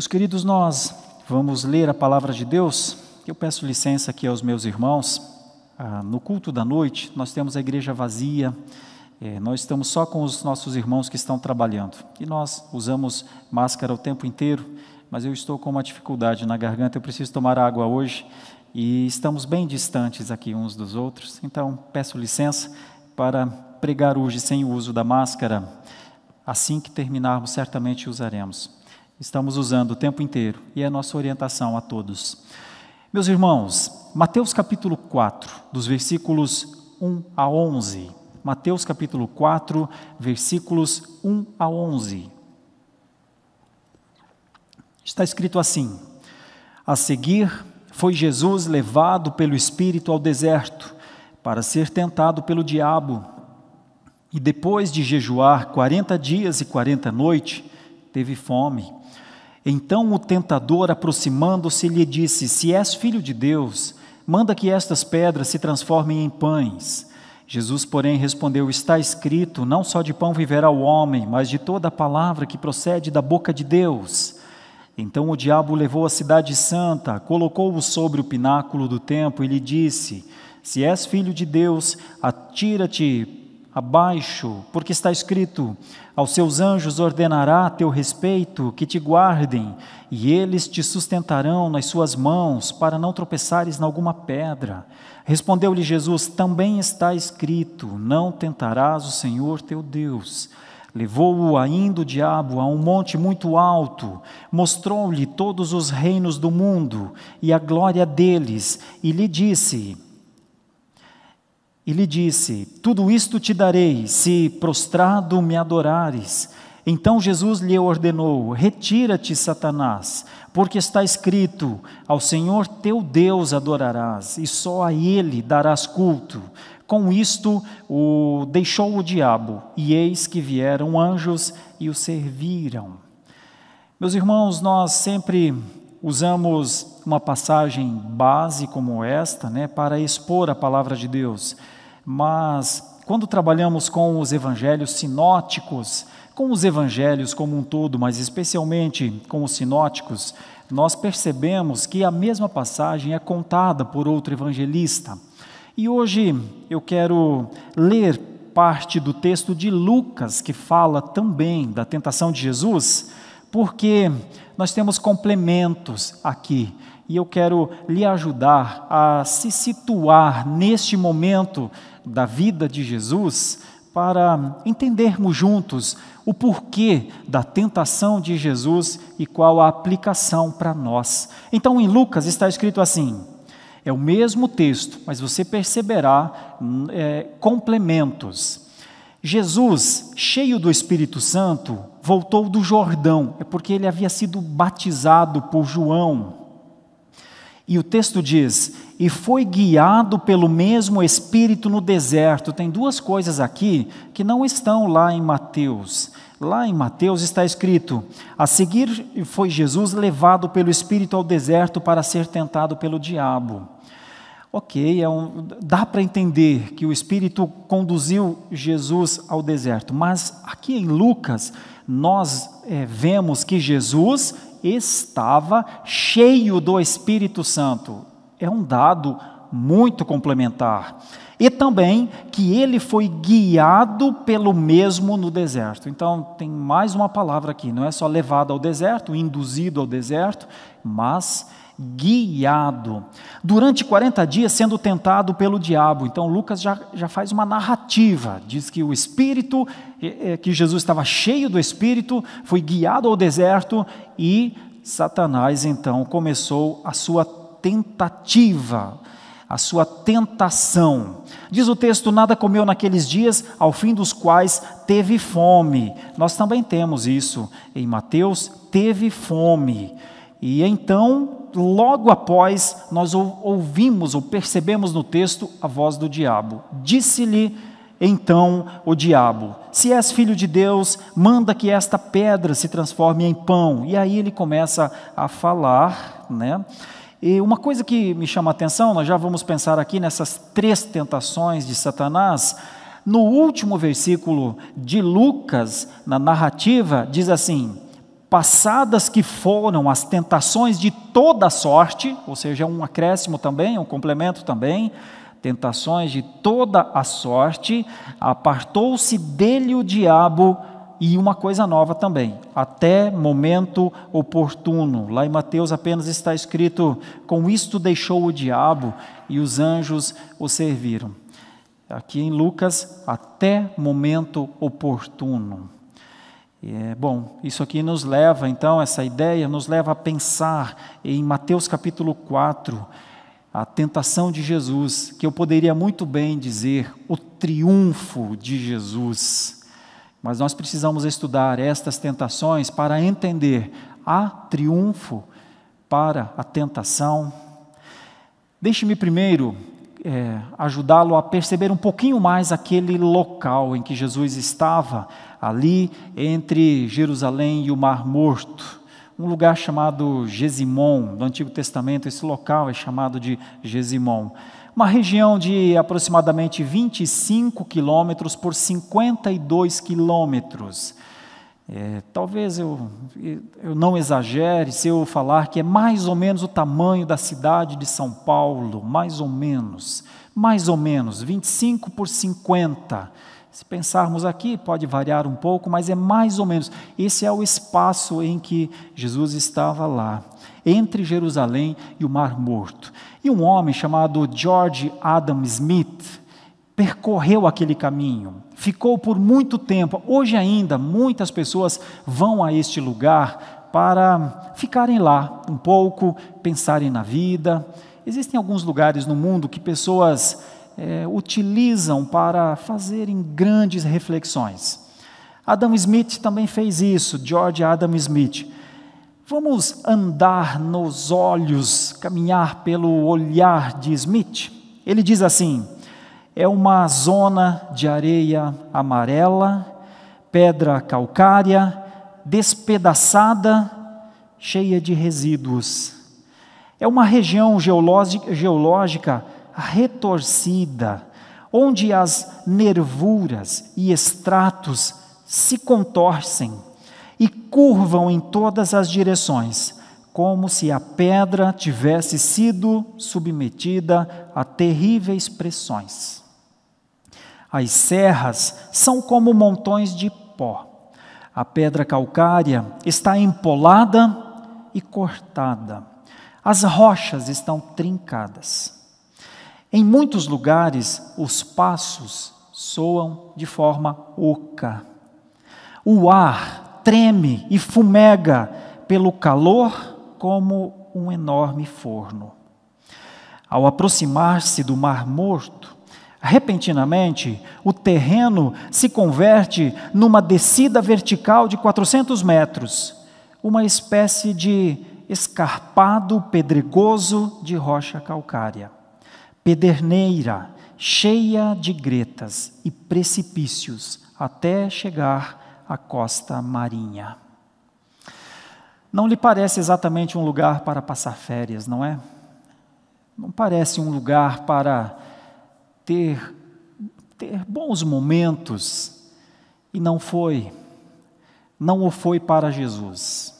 Meus queridos, nós vamos ler a palavra de Deus. Eu peço licença aqui aos meus irmãos. Ah, no culto da noite, nós temos a igreja vazia, é, nós estamos só com os nossos irmãos que estão trabalhando. E nós usamos máscara o tempo inteiro, mas eu estou com uma dificuldade na garganta, eu preciso tomar água hoje e estamos bem distantes aqui uns dos outros. Então, peço licença para pregar hoje sem o uso da máscara. Assim que terminarmos, certamente usaremos estamos usando o tempo inteiro e é a nossa orientação a todos. Meus irmãos, Mateus capítulo 4, dos versículos 1 a 11. Mateus capítulo 4, versículos 1 a 11. Está escrito assim: A seguir, foi Jesus levado pelo Espírito ao deserto para ser tentado pelo diabo. E depois de jejuar quarenta dias e quarenta noites, teve fome. Então o tentador, aproximando-se, lhe disse: Se és filho de Deus, manda que estas pedras se transformem em pães. Jesus, porém, respondeu: Está escrito: Não só de pão viverá o homem, mas de toda a palavra que procede da boca de Deus. Então o diabo levou a cidade santa, colocou-o sobre o pináculo do templo e lhe disse: Se és filho de Deus, atira-te abaixo, porque está escrito: Aos seus anjos ordenará a teu respeito que te guardem, e eles te sustentarão nas suas mãos, para não tropeçares em alguma pedra. Respondeu-lhe Jesus: Também está escrito: Não tentarás o Senhor teu Deus. Levou-o ainda o diabo a um monte muito alto, mostrou-lhe todos os reinos do mundo e a glória deles, e lhe disse: e lhe disse: Tudo isto te darei, se prostrado me adorares. Então Jesus lhe ordenou: Retira-te, Satanás, porque está escrito: Ao Senhor teu Deus adorarás, e só a ele darás culto. Com isto o deixou o diabo, e eis que vieram anjos e o serviram. Meus irmãos, nós sempre usamos uma passagem base como esta né, para expor a palavra de Deus, mas quando trabalhamos com os evangelhos sinóticos, com os evangelhos como um todo, mas especialmente com os sinóticos, nós percebemos que a mesma passagem é contada por outro evangelista. E hoje eu quero ler parte do texto de Lucas que fala também da tentação de Jesus, porque nós temos complementos aqui e eu quero lhe ajudar a se situar neste momento da vida de Jesus para entendermos juntos o porquê da tentação de Jesus e qual a aplicação para nós. Então, em Lucas está escrito assim: é o mesmo texto, mas você perceberá hum, é, complementos. Jesus, cheio do Espírito Santo, voltou do Jordão, é porque ele havia sido batizado por João. E o texto diz: e foi guiado pelo mesmo Espírito no deserto. Tem duas coisas aqui que não estão lá em Mateus. Lá em Mateus está escrito: a seguir foi Jesus levado pelo Espírito ao deserto para ser tentado pelo diabo. Ok, é um, dá para entender que o Espírito conduziu Jesus ao deserto, mas aqui em Lucas, nós é, vemos que Jesus estava cheio do Espírito Santo. É um dado muito complementar. E também que ele foi guiado pelo mesmo no deserto. Então, tem mais uma palavra aqui: não é só levado ao deserto, induzido ao deserto, mas guiado. Durante 40 dias sendo tentado pelo diabo. Então Lucas já, já faz uma narrativa. Diz que o Espírito, que Jesus estava cheio do Espírito, foi guiado ao deserto e Satanás então começou a sua tentativa. A sua tentação. Diz o texto: nada comeu naqueles dias, ao fim dos quais teve fome. Nós também temos isso em Mateus: teve fome. E então logo após nós ouvimos ou percebemos no texto a voz do diabo. Disse-lhe então o diabo: Se és filho de Deus, manda que esta pedra se transforme em pão. E aí ele começa a falar, né? E uma coisa que me chama a atenção, nós já vamos pensar aqui nessas três tentações de Satanás. No último versículo de Lucas, na narrativa, diz assim: passadas que foram as tentações de toda sorte, ou seja, um acréscimo também, um complemento também, tentações de toda a sorte, apartou-se dele o diabo e uma coisa nova também, até momento oportuno. Lá em Mateus apenas está escrito: com isto deixou o diabo e os anjos o serviram. Aqui em Lucas, até momento oportuno. É, bom, isso aqui nos leva, então, essa ideia nos leva a pensar em Mateus capítulo 4, a tentação de Jesus, que eu poderia muito bem dizer o triunfo de Jesus. Mas nós precisamos estudar estas tentações para entender há triunfo para a tentação. Deixe-me primeiro é, ajudá-lo a perceber um pouquinho mais aquele local em que Jesus estava, ali entre Jerusalém e o Mar Morto. Um lugar chamado Gesimon, no Antigo Testamento, esse local é chamado de Gesimon. Uma região de aproximadamente 25 quilômetros por 52 quilômetros é, talvez eu, eu não exagere se eu falar que é mais ou menos o tamanho da cidade de São Paulo, mais ou menos, mais ou menos, 25 por 50. Se pensarmos aqui, pode variar um pouco, mas é mais ou menos. Esse é o espaço em que Jesus estava lá, entre Jerusalém e o Mar Morto. E um homem chamado George Adam Smith, percorreu aquele caminho, ficou por muito tempo. Hoje ainda, muitas pessoas vão a este lugar para ficarem lá um pouco, pensarem na vida. Existem alguns lugares no mundo que pessoas é, utilizam para fazerem grandes reflexões. Adam Smith também fez isso, George Adam Smith. Vamos andar nos olhos, caminhar pelo olhar de Smith? Ele diz assim: é uma zona de areia amarela, pedra calcária, despedaçada, cheia de resíduos. É uma região geológica retorcida, onde as nervuras e estratos se contorcem e curvam em todas as direções, como se a pedra tivesse sido submetida a terríveis pressões. As serras são como montões de pó. A pedra calcária está empolada e cortada. As rochas estão trincadas. Em muitos lugares, os passos soam de forma oca. O ar treme e fumega pelo calor como um enorme forno. Ao aproximar-se do Mar Morto, repentinamente, o terreno se converte numa descida vertical de 400 metros, uma espécie de escarpado pedregoso de rocha calcária, pederneira, cheia de gretas e precipícios, até chegar à costa marinha. Não lhe parece exatamente um lugar para passar férias, não é? Não parece um lugar para ter, ter bons momentos. E não foi. Não o foi para Jesus.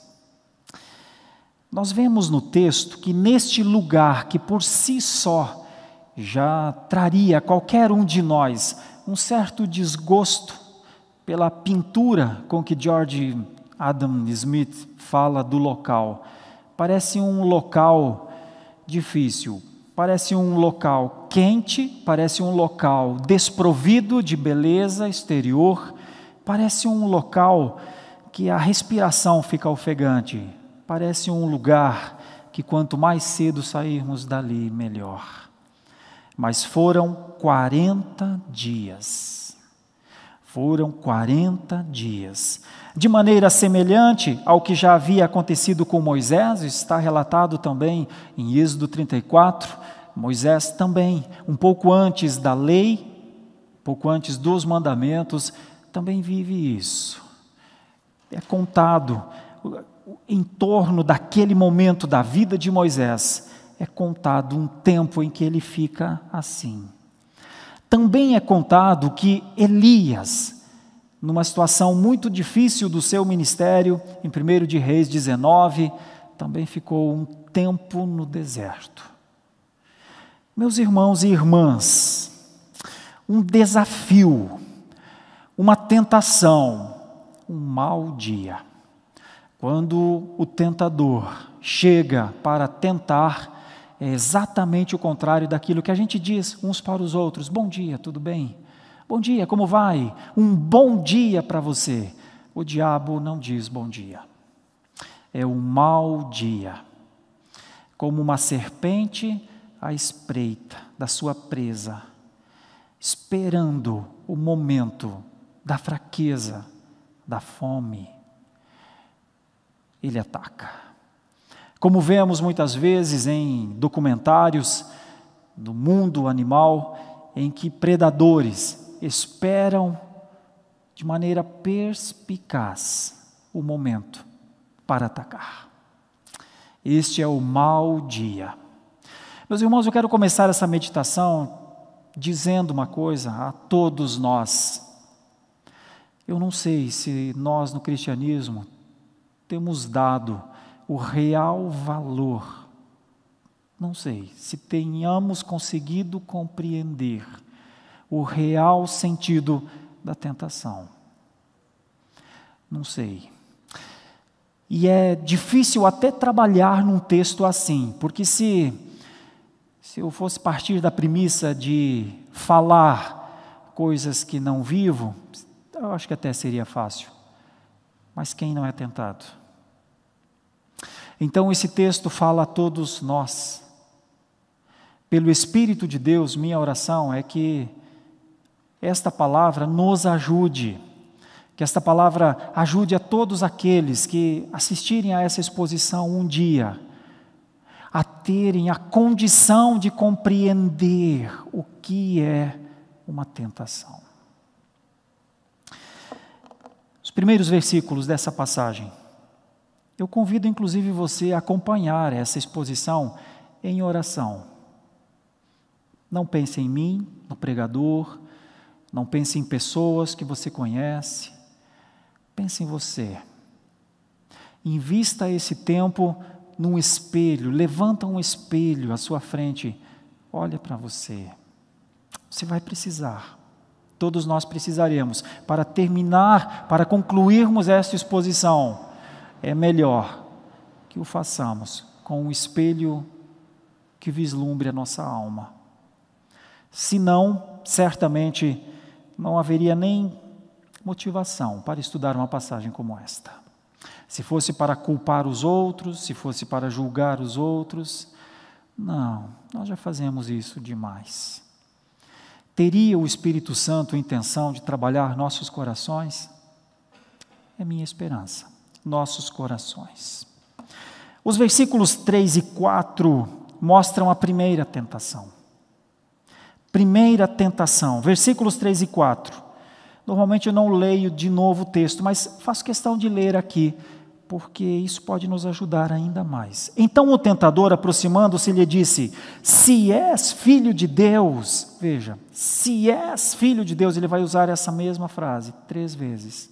Nós vemos no texto que neste lugar, que por si só já traria a qualquer um de nós um certo desgosto pela pintura com que George Adam Smith fala do local. Parece um local difícil, parece um local quente, parece um local desprovido de beleza exterior, parece um local que a respiração fica ofegante, parece um lugar que quanto mais cedo sairmos dali, melhor. Mas foram 40 dias foram 40 dias. De maneira semelhante ao que já havia acontecido com Moisés, está relatado também em Êxodo 34, Moisés também, um pouco antes da lei, pouco antes dos mandamentos, também vive isso. É contado em torno daquele momento da vida de Moisés, é contado um tempo em que ele fica assim. Também é contado que Elias, numa situação muito difícil do seu ministério, em 1 de Reis 19, também ficou um tempo no deserto. Meus irmãos e irmãs, um desafio, uma tentação, um mau dia. Quando o tentador chega para tentar, é exatamente o contrário daquilo que a gente diz uns para os outros. Bom dia, tudo bem? Bom dia, como vai? Um bom dia para você. O diabo não diz bom dia. É um mau dia. Como uma serpente à espreita da sua presa, esperando o momento da fraqueza, da fome, ele ataca. Como vemos muitas vezes em documentários do mundo animal, em que predadores esperam de maneira perspicaz o momento para atacar. Este é o mau dia. Meus irmãos, eu quero começar essa meditação dizendo uma coisa a todos nós. Eu não sei se nós no cristianismo temos dado o real valor. Não sei se tenhamos conseguido compreender o real sentido da tentação. Não sei. E é difícil até trabalhar num texto assim, porque se se eu fosse partir da premissa de falar coisas que não vivo, eu acho que até seria fácil. Mas quem não é tentado? Então esse texto fala a todos nós. Pelo Espírito de Deus, minha oração é que esta palavra nos ajude, que esta palavra ajude a todos aqueles que assistirem a essa exposição um dia, a terem a condição de compreender o que é uma tentação. Os primeiros versículos dessa passagem. Eu convido inclusive você a acompanhar essa exposição em oração. Não pense em mim, no pregador, não pense em pessoas que você conhece. Pense em você. Invista esse tempo num espelho, levanta um espelho à sua frente, olha para você. Você vai precisar. Todos nós precisaremos para terminar, para concluirmos esta exposição é melhor que o façamos com um espelho que vislumbre a nossa alma. Senão, certamente não haveria nem motivação para estudar uma passagem como esta. Se fosse para culpar os outros, se fosse para julgar os outros, não, nós já fazemos isso demais. Teria o Espírito Santo a intenção de trabalhar nossos corações? É minha esperança nossos corações. Os versículos 3 e 4 mostram a primeira tentação. Primeira tentação, versículos 3 e 4. Normalmente eu não leio de novo o texto, mas faço questão de ler aqui, porque isso pode nos ajudar ainda mais. Então o tentador, aproximando-se, lhe disse: Se és filho de Deus, veja, se és filho de Deus, ele vai usar essa mesma frase três vezes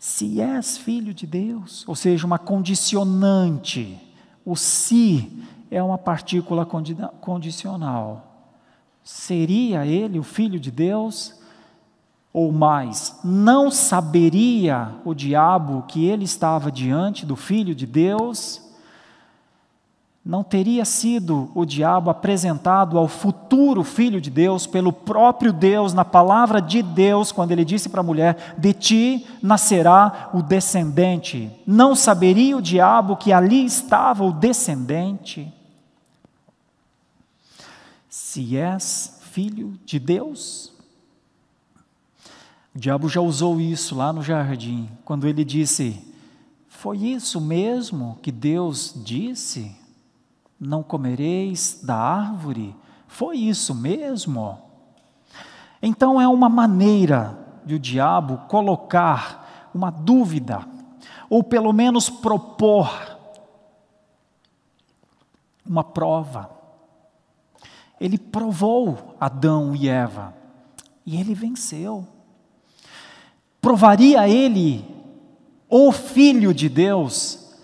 se és filho de Deus, ou seja, uma condicionante. O se é uma partícula condicional. Seria ele o filho de Deus? Ou mais, não saberia o diabo que ele estava diante do filho de Deus? não teria sido o diabo apresentado ao futuro filho de Deus pelo próprio Deus, na palavra de Deus, quando ele disse para a mulher: De ti nascerá o descendente. Não saberia o diabo que ali estava o descendente? Se és filho de Deus? O diabo já usou isso lá no jardim, quando ele disse: Foi isso mesmo que Deus disse? não comereis da árvore? Foi isso mesmo? Então é uma maneira de o diabo colocar uma dúvida, ou pelo menos propor uma prova. Ele provou Adão e Eva e ele venceu. Provaria ele o Filho de Deus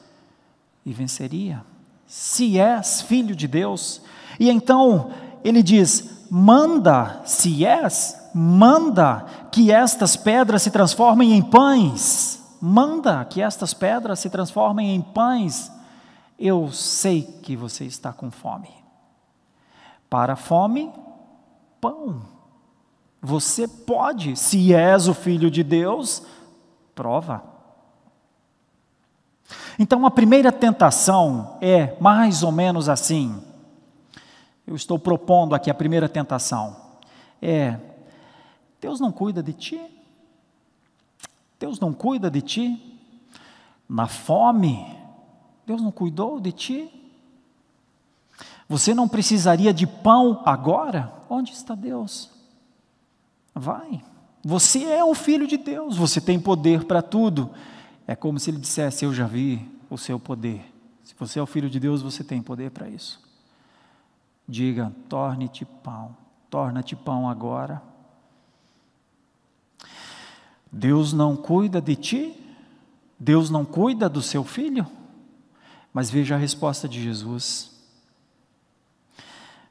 e venceria se és filho de Deus. E então ele diz: manda, se és, manda que estas pedras se transformem em pães. Manda que estas pedras se transformem em pães. Eu sei que você está com fome. Para fome, pão. Você pode, se és o filho de Deus, prova. Então a primeira tentação é mais ou menos assim. Eu estou propondo aqui a primeira tentação. É: Deus não cuida de ti? Deus não cuida de ti? Na fome, Deus não cuidou de ti? Você não precisaria de pão agora? Onde está Deus? Vai. Você é o filho de Deus, você tem poder para tudo. É como se ele dissesse: Eu já vi o seu poder. Se você é o filho de Deus, você tem poder para isso. Diga: torne-te pão, torna-te pão agora. Deus não cuida de ti? Deus não cuida do seu filho? Mas veja a resposta de Jesus.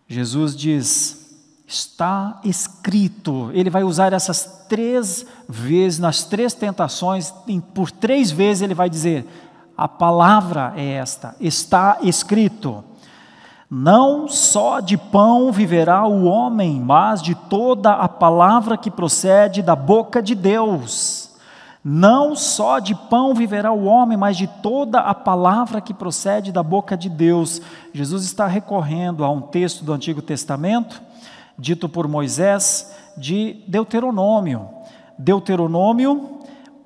Jesus diz: Está escrito. Ele vai usar essas três vezes, nas três tentações, por três vezes ele vai dizer: a palavra é esta, está escrito. Não só de pão viverá o homem, mas de toda a palavra que procede da boca de Deus. Não só de pão viverá o homem, mas de toda a palavra que procede da boca de Deus. Jesus está recorrendo a um texto do Antigo Testamento dito por Moisés, de Deuteronômio. Deuteronômio,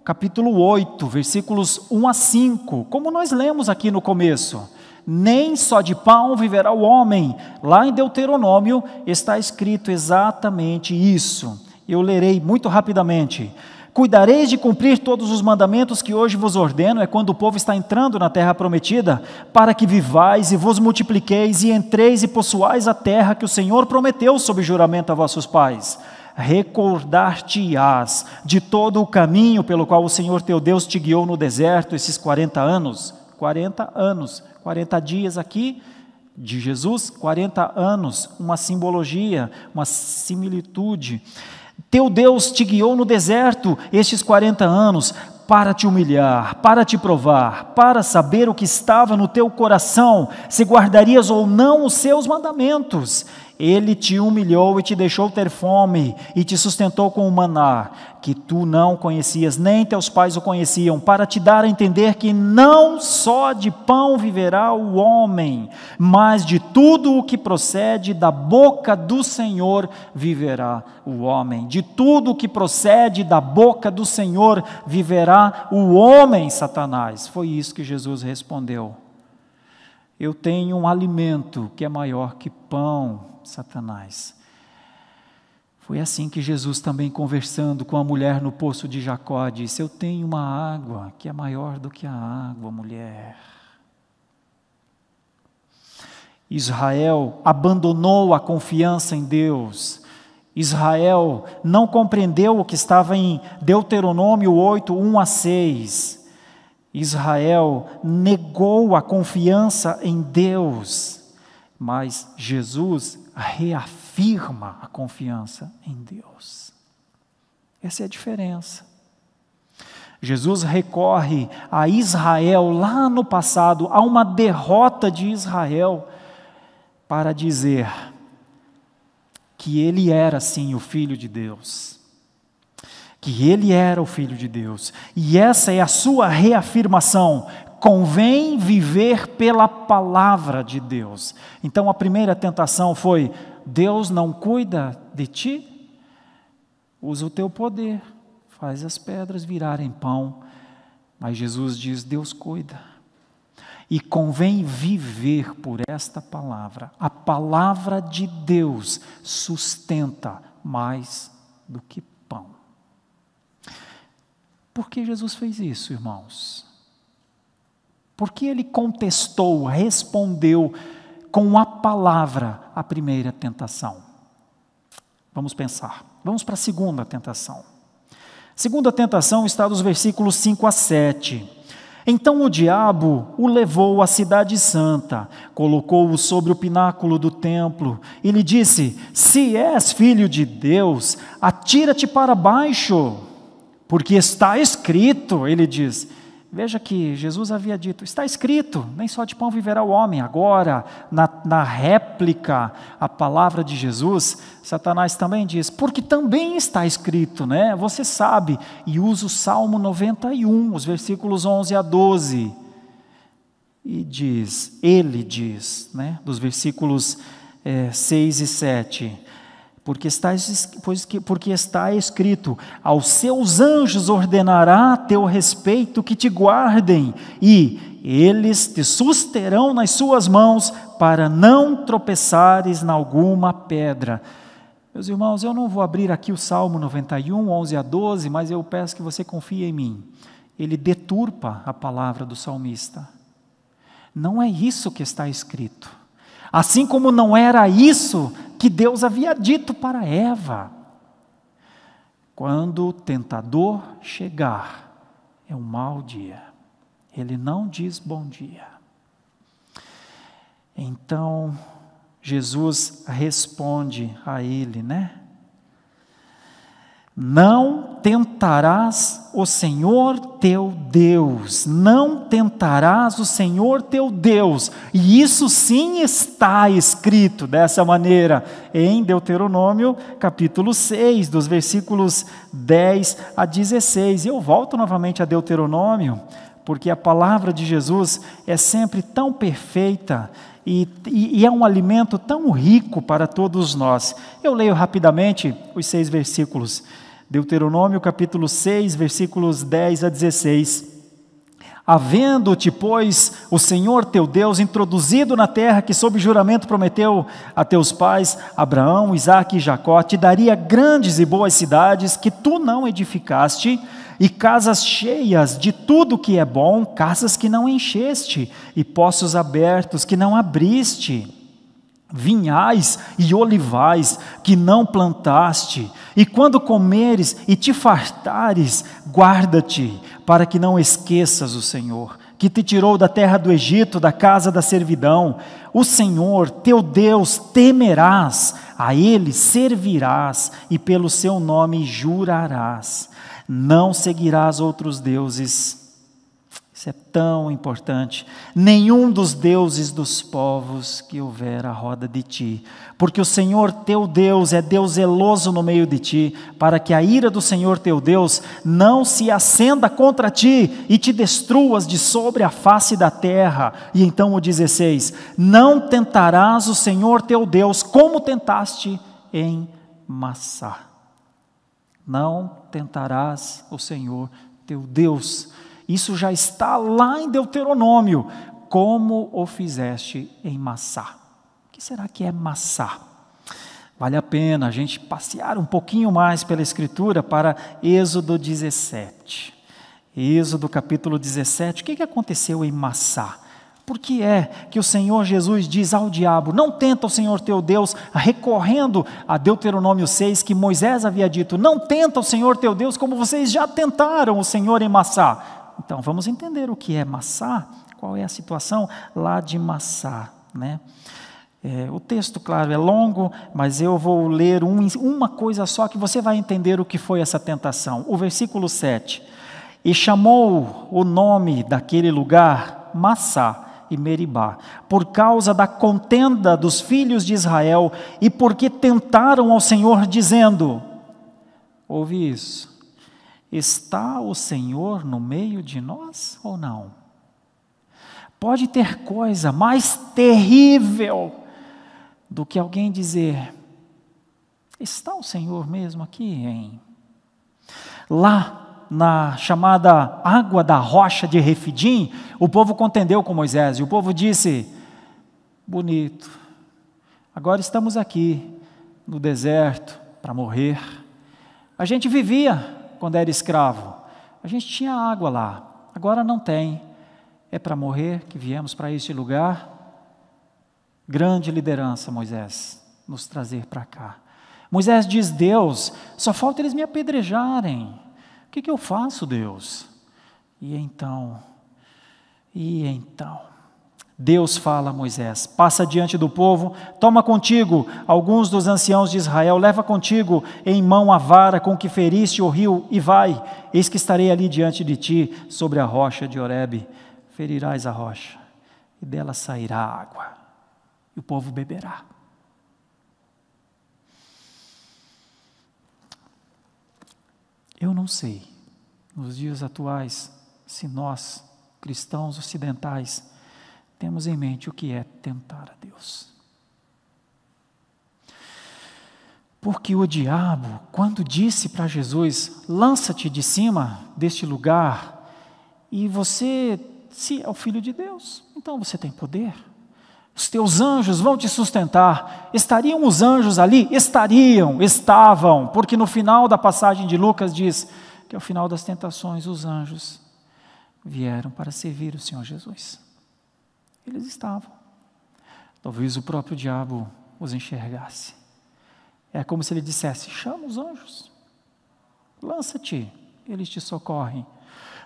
capítulo 8, versículos 1 a 5, como nós lemos aqui no começo. Nem só de pão viverá o homem. Lá em Deuteronômio está escrito exatamente isso. Eu lerei muito rapidamente. Cuidareis de cumprir todos os mandamentos que hoje vos ordeno, é quando o povo está entrando na terra prometida, para que vivais e vos multipliqueis e entreis e possuais a terra que o Senhor prometeu sob juramento a vossos pais. Recordar-te-ás de todo o caminho pelo qual o Senhor teu Deus te guiou no deserto esses 40 anos. 40 anos, 40 dias aqui, de Jesus, 40 anos, uma simbologia, uma similitude. Teu Deus te guiou no deserto estes 40 anos para te humilhar, para te provar, para saber o que estava no teu coração, se guardarias ou não os seus mandamentos. Ele te humilhou e te deixou ter fome, e te sustentou com o maná, que tu não conhecias, nem teus pais o conheciam, para te dar a entender que não só de pão viverá o homem, mas de tudo o que procede da boca do Senhor viverá o homem. De tudo o que procede da boca do Senhor viverá o homem, Satanás. Foi isso que Jesus respondeu. Eu tenho um alimento que é maior que pão Satanás. Foi assim que Jesus, também conversando com a mulher no poço de Jacó, disse: Eu tenho uma água que é maior do que a água, mulher. Israel abandonou a confiança em Deus. Israel não compreendeu o que estava em Deuteronômio 8, 1 a 6. Israel negou a confiança em Deus. Mas Jesus reafirma a confiança em Deus. Essa é a diferença. Jesus recorre a Israel lá no passado, a uma derrota de Israel, para dizer que ele era sim o Filho de Deus. Que ele era o Filho de Deus. E essa é a sua reafirmação convém viver pela palavra de Deus. Então a primeira tentação foi: Deus não cuida de ti? Usa o teu poder, faz as pedras virarem pão. Mas Jesus diz: Deus cuida. E convém viver por esta palavra. A palavra de Deus sustenta mais do que pão. Por que Jesus fez isso, irmãos? Porque ele contestou, respondeu com a palavra à primeira tentação. Vamos pensar. Vamos para a segunda tentação. Segunda tentação está nos versículos 5 a 7. Então o diabo o levou à cidade santa, colocou-o sobre o pináculo do templo e lhe disse: Se és filho de Deus, atira-te para baixo, porque está escrito, ele diz: Veja que Jesus havia dito: está escrito, nem só de pão viverá o homem. Agora, na, na réplica à palavra de Jesus, Satanás também diz: porque também está escrito, né? Você sabe, e usa o Salmo 91, os versículos 11 a 12. E diz, ele diz, né? Dos versículos é, eh, 6 e 7. Porque está, porque está escrito: aos seus anjos ordenará teu respeito que te guardem, e eles te susterão nas suas mãos, para não tropeçares na alguma pedra. Meus irmãos, eu não vou abrir aqui o Salmo 91, 11 a 12, mas eu peço que você confie em mim. Ele deturpa a palavra do salmista. Não é isso que está escrito. Assim como não era isso que Deus havia dito para Eva. Quando o tentador chegar, é um mau dia. Ele não diz bom dia. Então, Jesus responde a ele, né? Não tentarás o Senhor teu Deus, não tentarás o Senhor teu Deus, e isso sim está escrito dessa maneira em Deuteronômio capítulo 6, dos versículos 10 a 16. Eu volto novamente a Deuteronômio, porque a palavra de Jesus é sempre tão perfeita e, e, é um alimento tão rico para todos nós. Eu leio rapidamente os seis versículos. Deuteronômio capítulo 6, versículos 10 a 16. Havendo-te, pois, o Senhor teu Deus introduzido na terra que, sob juramento, prometeu a teus pais, Abraão, Isaque e Jacó, te daria grandes e boas cidades que tu não edificaste, e casas cheias de tudo que é bom, casas que não encheste, e poços abertos que não abriste vinhais e olivais que não plantaste, e quando comeres e te fartares, guarda-te, para que não esqueças o Senhor, que te tirou da terra do Egito, da casa da servidão. O Senhor, teu Deus, temerás, a ele servirás e pelo seu nome jurarás. Não seguirás outros deuses isso é tão importante. Nenhum dos deuses dos povos que houver à roda de ti, porque o Senhor teu Deus é Deus zeloso no meio de ti, para que a ira do Senhor teu Deus não se acenda contra ti e te destruas de sobre a face da terra. E então o 16: Não tentarás o Senhor teu Deus como tentaste em Massá. Não tentarás o Senhor teu Deus isso já está lá em Deuteronômio, como o fizeste em Massá. O que será que é Massá? Vale a pena a gente passear um pouquinho mais pela Escritura para Êxodo 17. Êxodo capítulo 17, o que aconteceu em Massá? Por que é que o Senhor Jesus diz ao diabo: Não tenta o Senhor teu Deus, recorrendo a Deuteronômio 6, que Moisés havia dito: Não tenta o Senhor teu Deus, como vocês já tentaram o Senhor em Massá. Então, vamos entender o que é Massá, qual é a situação lá de Massá. Né? É, o texto, claro, é longo, mas eu vou ler um, uma coisa só que você vai entender o que foi essa tentação. O versículo 7. E chamou o nome daquele lugar Massá e Meribá, por causa da contenda dos filhos de Israel e porque tentaram ao Senhor, dizendo: Ouve isso. Está o Senhor no meio de nós ou não? Pode ter coisa mais terrível do que alguém dizer: Está o Senhor mesmo aqui, hein? Lá na chamada água da rocha de Refidim, o povo contendeu com Moisés e o povo disse: Bonito, agora estamos aqui no deserto para morrer. A gente vivia quando era escravo? A gente tinha água lá, agora não tem. É para morrer que viemos para este lugar? Grande liderança, Moisés, nos trazer para cá. Moisés diz: Deus, só falta eles me apedrejarem. O que, que eu faço, Deus? E então? E então? Deus fala a Moisés: passa diante do povo, toma contigo alguns dos anciãos de Israel, leva contigo em mão a vara com que feriste o rio e vai. Eis que estarei ali diante de ti, sobre a rocha de Horebe. Ferirás a rocha, e dela sairá água, e o povo beberá. Eu não sei, nos dias atuais, se nós, cristãos ocidentais, temos em mente o que é tentar a Deus. Porque o diabo, quando disse para Jesus: lança-te de cima deste lugar, e você se é o filho de Deus, então você tem poder. Os teus anjos vão te sustentar. Estariam os anjos ali? Estariam, estavam, porque no final da passagem de Lucas diz que ao final das tentações os anjos vieram para servir o Senhor Jesus. Eles estavam. Talvez o próprio diabo os enxergasse. É como se ele dissesse: chama os anjos, lança-te, eles te socorrem.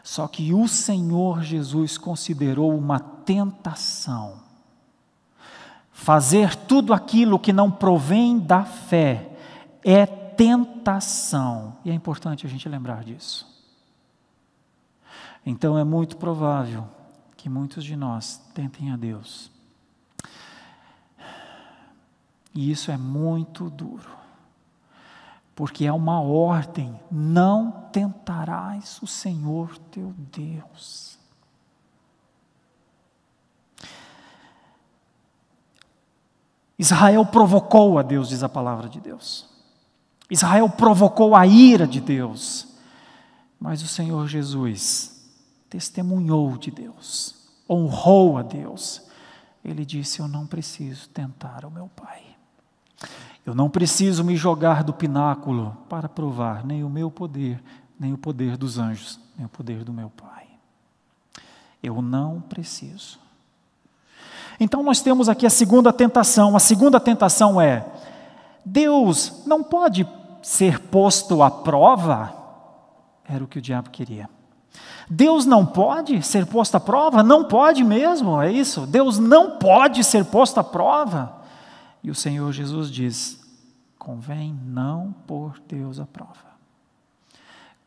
Só que o Senhor Jesus considerou uma tentação. Fazer tudo aquilo que não provém da fé é tentação. E é importante a gente lembrar disso. Então é muito provável que muitos de nós tentem a Deus. E isso é muito duro, porque é uma ordem: não tentarás o Senhor teu Deus. Israel provocou a Deus, diz a palavra de Deus. Israel provocou a ira de Deus. Mas o Senhor Jesus testemunhou de Deus, honrou a Deus. Ele disse: Eu não preciso tentar o meu Pai. Eu não preciso me jogar do pináculo para provar nem o meu poder, nem o poder dos anjos, nem o poder do meu Pai. Eu não preciso. Então nós temos aqui a segunda tentação. A segunda tentação é: Deus não pode ser posto à prova. Era o que o diabo queria. Deus não pode ser posto à prova? Não pode mesmo, é isso? Deus não pode ser posto à prova? E o Senhor Jesus diz: convém não pôr Deus à prova.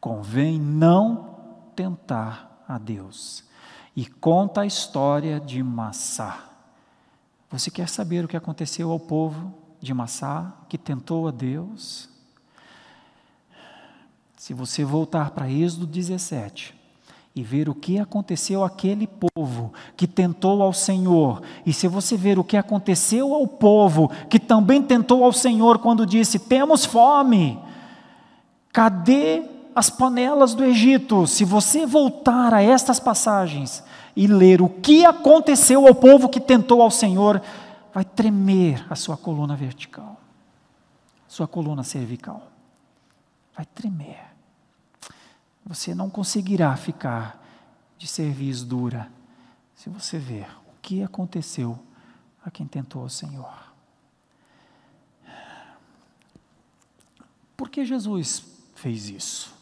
Convém não tentar a Deus. E conta a história de Massá. Você quer saber o que aconteceu ao povo de Massá que tentou a Deus? Se você voltar para Êxodo 17, e ver o que aconteceu àquele povo que tentou ao Senhor. E se você ver o que aconteceu ao povo que também tentou ao Senhor quando disse: Temos fome, cadê as panelas do Egito? Se você voltar a estas passagens e ler o que aconteceu ao povo que tentou ao Senhor, vai tremer a sua coluna vertical, sua coluna cervical. Vai tremer. Você não conseguirá ficar de serviço dura se você ver o que aconteceu a quem tentou o Senhor. Por que Jesus fez isso?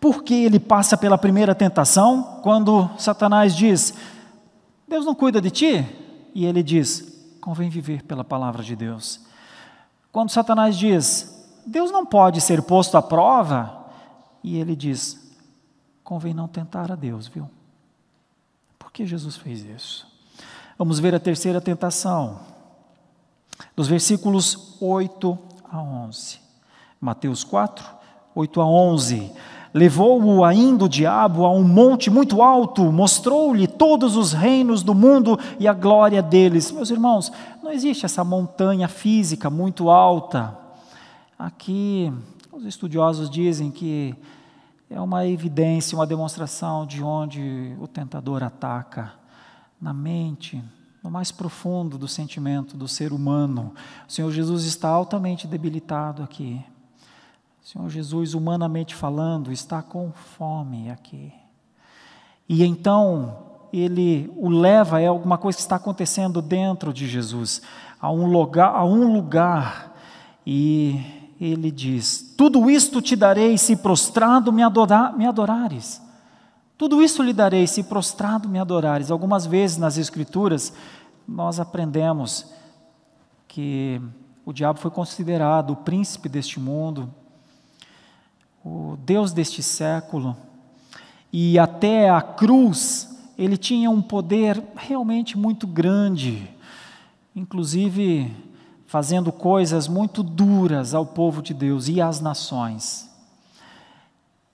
Por que ele passa pela primeira tentação quando Satanás diz: Deus não cuida de ti? E ele diz: convém viver pela palavra de Deus. Quando Satanás diz: Deus não pode ser posto à prova, e ele diz: convém não tentar a Deus, viu? Por que Jesus fez isso? Vamos ver a terceira tentação, dos versículos 8 a 11. Mateus 4, 8 a 11. Levou-o ainda o diabo a um monte muito alto, mostrou-lhe todos os reinos do mundo e a glória deles. Meus irmãos, não existe essa montanha física muito alta. Aqui, os estudiosos dizem que é uma evidência, uma demonstração de onde o tentador ataca na mente, no mais profundo do sentimento do ser humano. O Senhor Jesus está altamente debilitado aqui. O Senhor Jesus, humanamente falando, está com fome aqui. E então ele o leva é alguma coisa que está acontecendo dentro de Jesus, a um lugar, a um lugar e ele diz: Tudo isto te darei se prostrado me, adorar, me adorares. Tudo isso lhe darei se prostrado me adorares. Algumas vezes nas Escrituras nós aprendemos que o diabo foi considerado o príncipe deste mundo, o Deus deste século, e até a cruz ele tinha um poder realmente muito grande. Inclusive, fazendo coisas muito duras ao povo de Deus e às nações.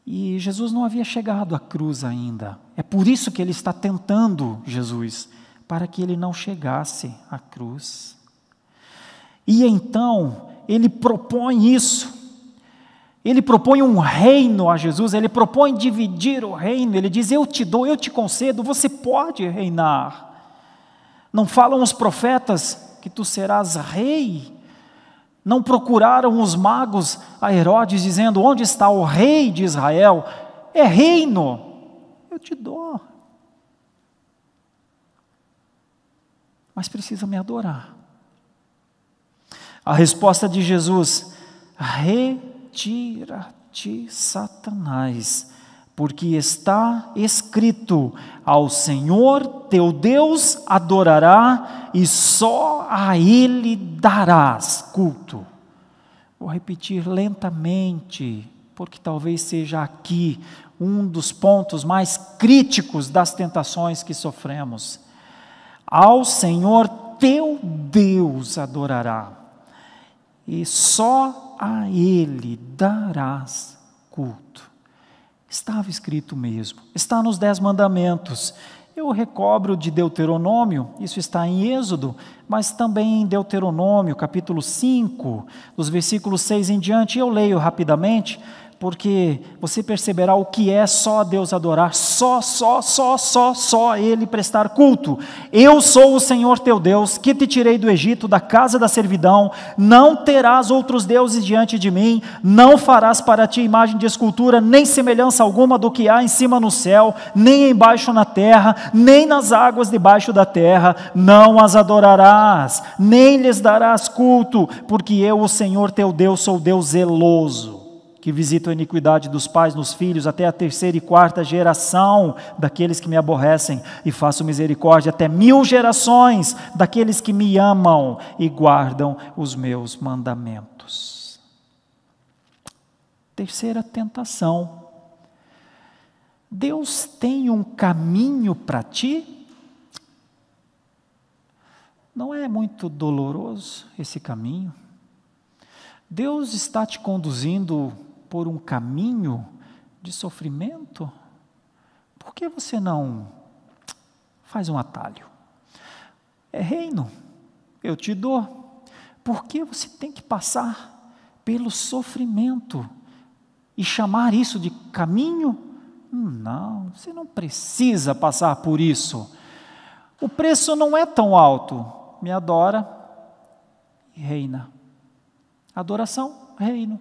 E Jesus não havia chegado à cruz ainda. É por isso que ele está tentando Jesus, para que ele não chegasse à cruz. E então, ele propõe isso. Ele propõe um reino a Jesus, ele propõe dividir o reino. Ele diz: Eu te dou, eu te concedo, você pode reinar. Não falam os profetas que tu serás rei. Não procuraram os magos a Herodes, dizendo: Onde está o rei de Israel? É reino, eu te dou. Mas precisa me adorar. A resposta de Jesus: Retira-te, Satanás porque está escrito: Ao Senhor teu Deus adorará e só a Ele darás culto. Vou repetir lentamente, porque talvez seja aqui um dos pontos mais críticos das tentações que sofremos. Ao Senhor teu Deus adorará, e só a Ele darás culto. Estava escrito mesmo, está nos Dez Mandamentos. Eu recobro de Deuteronômio, isso está em Êxodo, mas também em Deuteronômio, capítulo 5, dos versículos 6 em diante, eu leio rapidamente porque você perceberá o que é só a Deus adorar, só, só, só, só, só Ele prestar culto. Eu sou o Senhor teu Deus, que te tirei do Egito, da casa da servidão, não terás outros deuses diante de mim, não farás para ti imagem de escultura, nem semelhança alguma do que há em cima no céu, nem embaixo na terra, nem nas águas debaixo da terra, não as adorarás, nem lhes darás culto, porque eu, o Senhor teu Deus, sou Deus zeloso que visito a iniquidade dos pais nos filhos até a terceira e quarta geração daqueles que me aborrecem, e faço misericórdia até mil gerações daqueles que me amam e guardam os meus mandamentos. Terceira tentação. Deus tem um caminho para ti? Não é muito doloroso esse caminho? Deus está te conduzindo por um caminho de sofrimento, por que você não faz um atalho? É reino, eu te dou. Por que você tem que passar pelo sofrimento e chamar isso de caminho? Não, você não precisa passar por isso. O preço não é tão alto. Me adora e reina. Adoração, reino.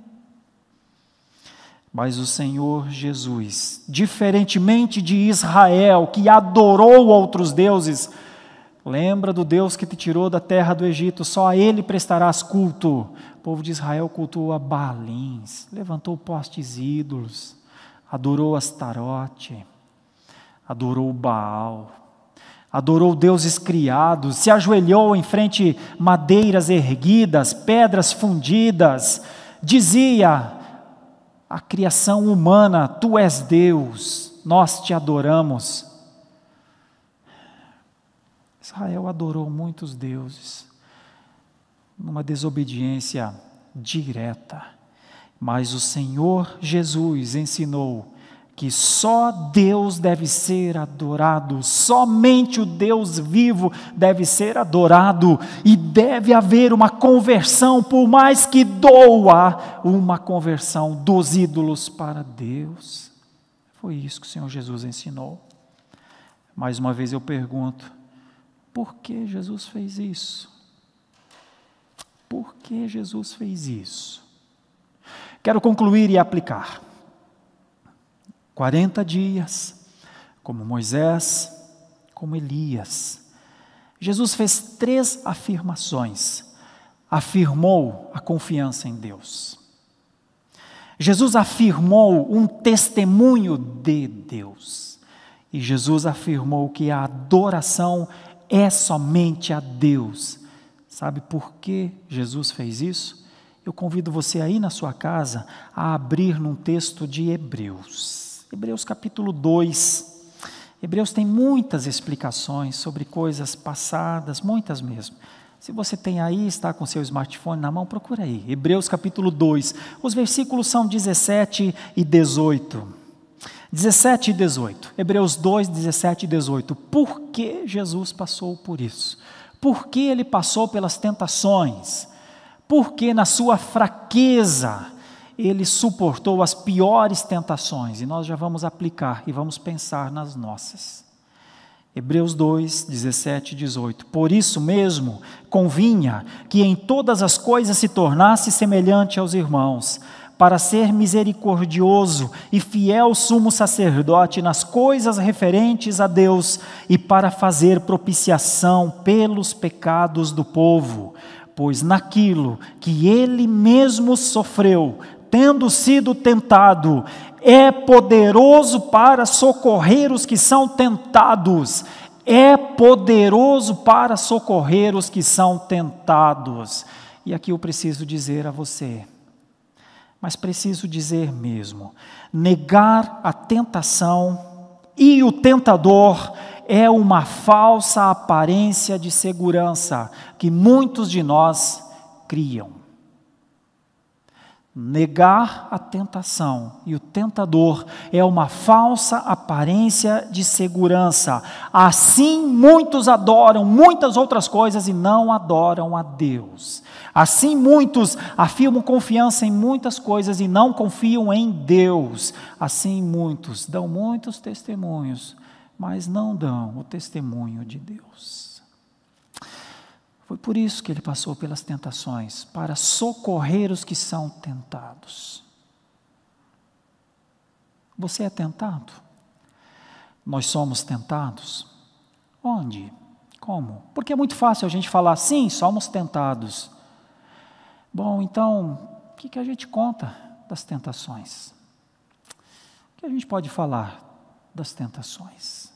Mas o Senhor Jesus, diferentemente de Israel, que adorou outros deuses, lembra do Deus que te tirou da terra do Egito, só a ele prestarás culto. O povo de Israel cultuou a Balins, levantou postes ídolos, adorou Astarote, adorou Baal, adorou deuses criados, se ajoelhou em frente madeiras erguidas, pedras fundidas, dizia: a criação humana, tu és Deus, nós te adoramos. Israel adorou muitos deuses, numa desobediência direta, mas o Senhor Jesus ensinou que só Deus deve ser adorado, somente o Deus vivo deve ser adorado e deve haver uma conversão, por mais que doa, uma conversão dos ídolos para Deus. Foi isso que o Senhor Jesus ensinou. Mais uma vez eu pergunto: por que Jesus fez isso? Por que Jesus fez isso? Quero concluir e aplicar. 40 dias, como Moisés, como Elias. Jesus fez três afirmações. Afirmou a confiança em Deus. Jesus afirmou um testemunho de Deus. E Jesus afirmou que a adoração é somente a Deus. Sabe por que Jesus fez isso? Eu convido você aí na sua casa a abrir num texto de Hebreus. Hebreus capítulo 2. Hebreus tem muitas explicações sobre coisas passadas, muitas mesmo. Se você tem aí, está com seu smartphone na mão, procura aí. Hebreus capítulo 2. Os versículos são 17 e 18. 17 e 18. Hebreus 2, 17 e 18. Por que Jesus passou por isso? Por que ele passou pelas tentações? Por que na sua fraqueza ele suportou as piores tentações, e nós já vamos aplicar e vamos pensar nas nossas. Hebreus 2, 17 e 18. Por isso mesmo, convinha que em todas as coisas se tornasse semelhante aos irmãos, para ser misericordioso e fiel sumo sacerdote nas coisas referentes a Deus e para fazer propiciação pelos pecados do povo, pois naquilo que ele mesmo sofreu, tendo sido tentado, é poderoso para socorrer os que são tentados. É poderoso para socorrer os que são tentados. E aqui eu preciso dizer a você, mas preciso dizer mesmo: negar a tentação e o tentador é uma falsa aparência de segurança que muitos de nós criam. Negar a tentação e o tentador é uma falsa aparência de segurança. Assim, muitos adoram muitas outras coisas e não adoram a Deus. Assim, muitos afirmam confiança em muitas coisas e não confiam em Deus. Assim, muitos dão muitos testemunhos, mas não dão o testemunho de Deus. Foi por isso que ele passou pelas tentações para socorrer os que são tentados. Você é tentado? Nós somos tentados? Onde? Como? Porque é muito fácil a gente falar, sim, somos tentados. Bom, então, o que, que a gente conta das tentações? O que a gente pode falar das tentações?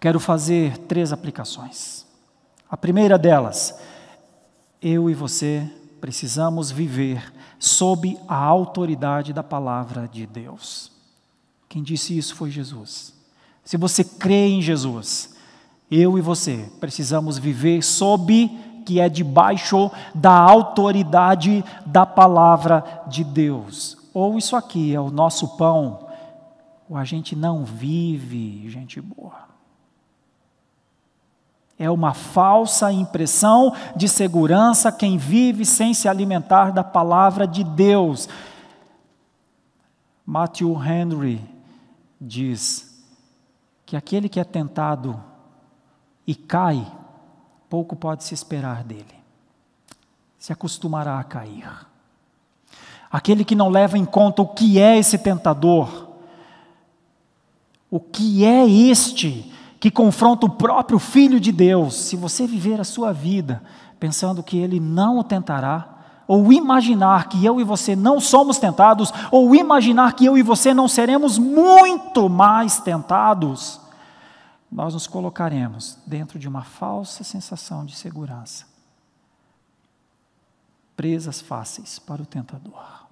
Quero fazer três aplicações. A primeira delas, eu e você precisamos viver sob a autoridade da palavra de Deus. Quem disse isso foi Jesus. Se você crê em Jesus, eu e você precisamos viver sob que é debaixo da autoridade da palavra de Deus. Ou isso aqui é o nosso pão, ou a gente não vive, gente boa. É uma falsa impressão de segurança quem vive sem se alimentar da palavra de Deus. Matthew Henry diz que aquele que é tentado e cai, pouco pode se esperar dele. Se acostumará a cair. Aquele que não leva em conta o que é esse tentador, o que é este que confronta o próprio Filho de Deus. Se você viver a sua vida pensando que ele não o tentará, ou imaginar que eu e você não somos tentados, ou imaginar que eu e você não seremos muito mais tentados, nós nos colocaremos dentro de uma falsa sensação de segurança. Presas fáceis para o tentador.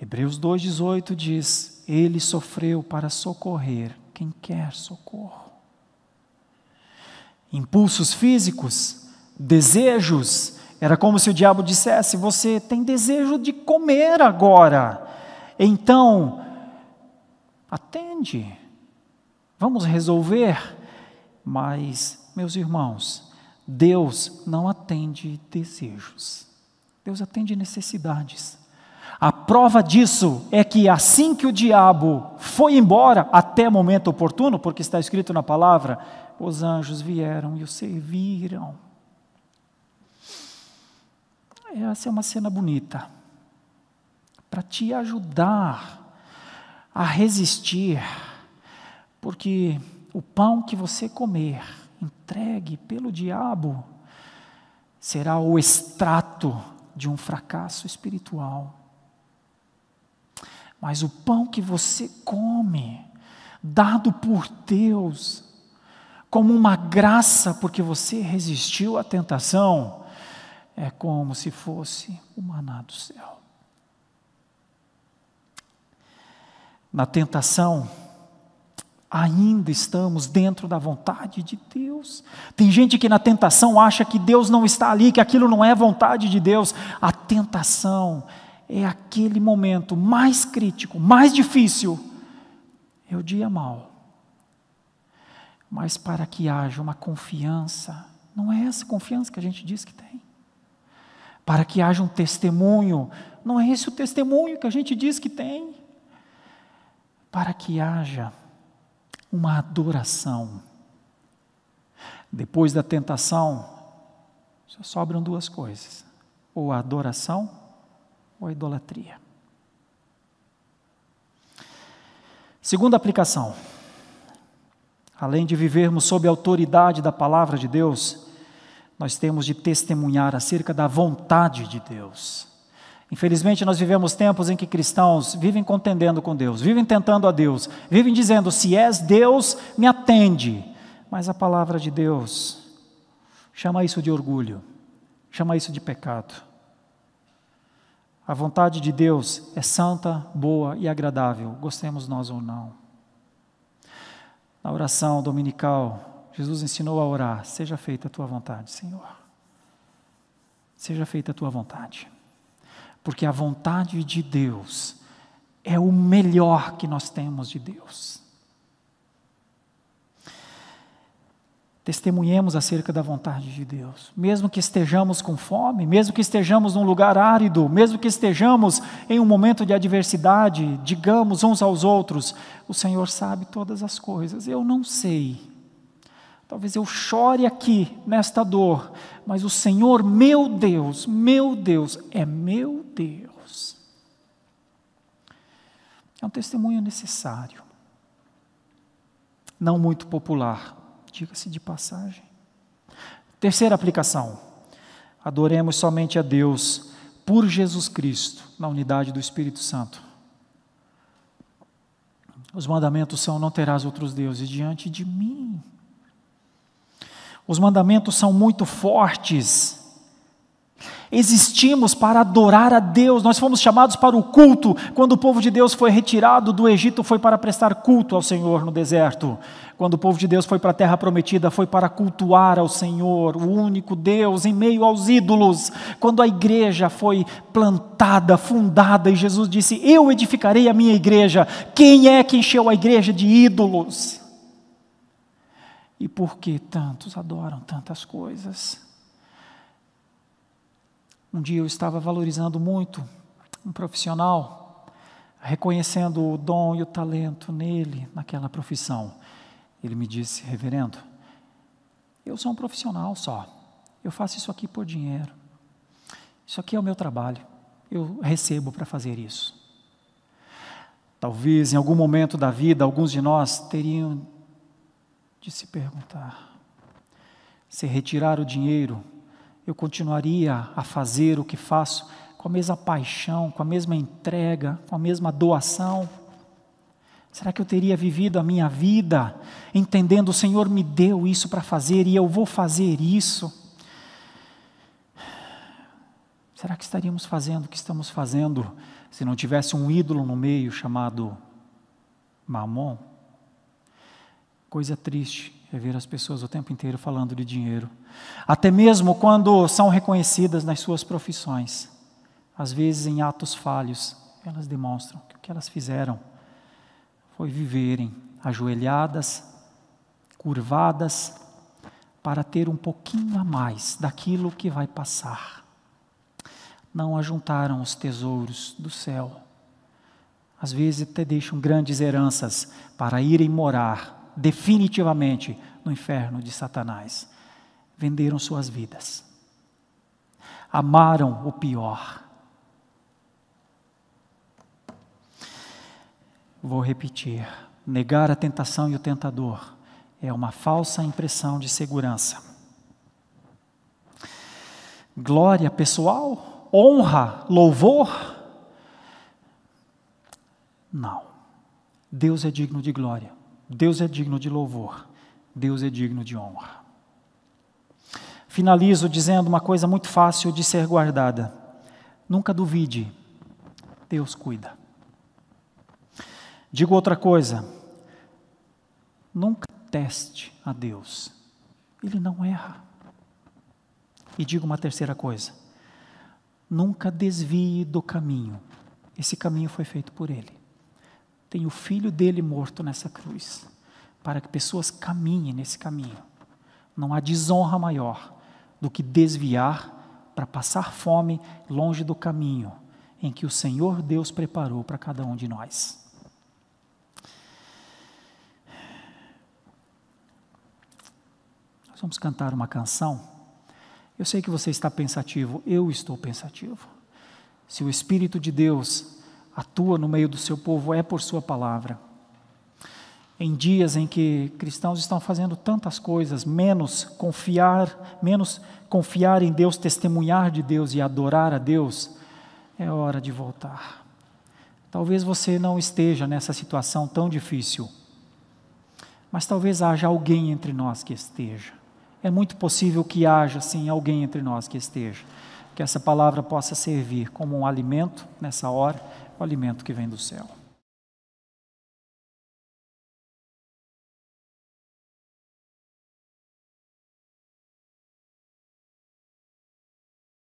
Hebreus 2,18 diz: Ele sofreu para socorrer quem quer socorro. Impulsos físicos, desejos, era como se o diabo dissesse: Você tem desejo de comer agora, então atende, vamos resolver. Mas, meus irmãos, Deus não atende desejos, Deus atende necessidades. A prova disso é que assim que o diabo foi embora, até momento oportuno, porque está escrito na palavra, os anjos vieram e o serviram. Essa é uma cena bonita para te ajudar a resistir, porque o pão que você comer, entregue pelo diabo, será o extrato de um fracasso espiritual mas o pão que você come, dado por Deus, como uma graça, porque você resistiu à tentação, é como se fosse o maná do céu. Na tentação, ainda estamos dentro da vontade de Deus. Tem gente que na tentação acha que Deus não está ali, que aquilo não é vontade de Deus. A tentação é é aquele momento mais crítico, mais difícil, é o dia mau. Mas para que haja uma confiança, não é essa confiança que a gente diz que tem. Para que haja um testemunho, não é esse o testemunho que a gente diz que tem. Para que haja uma adoração. Depois da tentação, só sobram duas coisas: ou a adoração ou a idolatria. Segunda aplicação. Além de vivermos sob a autoridade da palavra de Deus, nós temos de testemunhar acerca da vontade de Deus. Infelizmente, nós vivemos tempos em que cristãos vivem contendendo com Deus, vivem tentando a Deus, vivem dizendo: se és Deus, me atende. Mas a palavra de Deus chama isso de orgulho, chama isso de pecado. A vontade de Deus é santa, boa e agradável, gostemos nós ou não. Na oração dominical, Jesus ensinou a orar: Seja feita a tua vontade, Senhor. Seja feita a tua vontade. Porque a vontade de Deus é o melhor que nós temos de Deus. testemunhemos acerca da vontade de Deus. Mesmo que estejamos com fome, mesmo que estejamos num lugar árido, mesmo que estejamos em um momento de adversidade, digamos uns aos outros: o Senhor sabe todas as coisas. Eu não sei. Talvez eu chore aqui nesta dor, mas o Senhor, meu Deus, meu Deus, é meu Deus. É um testemunho necessário. Não muito popular, diga-se de passagem. Terceira aplicação: adoremos somente a Deus por Jesus Cristo, na unidade do Espírito Santo. Os mandamentos são: não terás outros deuses diante de mim. Os mandamentos são muito fortes. Existimos para adorar a Deus, nós fomos chamados para o culto. Quando o povo de Deus foi retirado do Egito, foi para prestar culto ao Senhor no deserto. Quando o povo de Deus foi para a terra prometida, foi para cultuar ao Senhor, o único Deus, em meio aos ídolos. Quando a igreja foi plantada, fundada, e Jesus disse: Eu edificarei a minha igreja. Quem é que encheu a igreja de ídolos? E por que tantos adoram tantas coisas? Um dia eu estava valorizando muito um profissional, reconhecendo o dom e o talento nele, naquela profissão. Ele me disse, reverendo, eu sou um profissional só, eu faço isso aqui por dinheiro, isso aqui é o meu trabalho, eu recebo para fazer isso. Talvez em algum momento da vida, alguns de nós teriam de se perguntar se retirar o dinheiro eu continuaria a fazer o que faço com a mesma paixão, com a mesma entrega, com a mesma doação? Será que eu teria vivido a minha vida entendendo o Senhor me deu isso para fazer e eu vou fazer isso? Será que estaríamos fazendo o que estamos fazendo se não tivesse um ídolo no meio chamado Mamon? Coisa triste é ver as pessoas o tempo inteiro falando de dinheiro. Até mesmo quando são reconhecidas nas suas profissões. Às vezes, em atos falhos, elas demonstram que o que elas fizeram foi viverem ajoelhadas, curvadas, para ter um pouquinho a mais daquilo que vai passar. Não ajuntaram os tesouros do céu. Às vezes até deixam grandes heranças para irem morar definitivamente no inferno de Satanás. Venderam suas vidas. Amaram o pior. Vou repetir: negar a tentação e o tentador é uma falsa impressão de segurança. Glória pessoal, honra, louvor. Não. Deus é digno de glória. Deus é digno de louvor, Deus é digno de honra. Finalizo dizendo uma coisa muito fácil de ser guardada: nunca duvide, Deus cuida. Digo outra coisa, nunca teste a Deus, Ele não erra. E digo uma terceira coisa, nunca desvie do caminho, esse caminho foi feito por Ele tem o filho dele morto nessa cruz, para que pessoas caminhem nesse caminho. Não há desonra maior do que desviar para passar fome longe do caminho em que o Senhor Deus preparou para cada um de nós. Nós vamos cantar uma canção. Eu sei que você está pensativo, eu estou pensativo. Se o Espírito de Deus atua no meio do seu povo é por Sua palavra. Em dias em que cristãos estão fazendo tantas coisas, menos confiar, menos confiar em Deus, testemunhar de Deus e adorar a Deus, é hora de voltar. Talvez você não esteja nessa situação tão difícil, mas talvez haja alguém entre nós que esteja. É muito possível que haja, sim, alguém entre nós que esteja. Que essa palavra possa servir como um alimento nessa hora o alimento que vem do céu.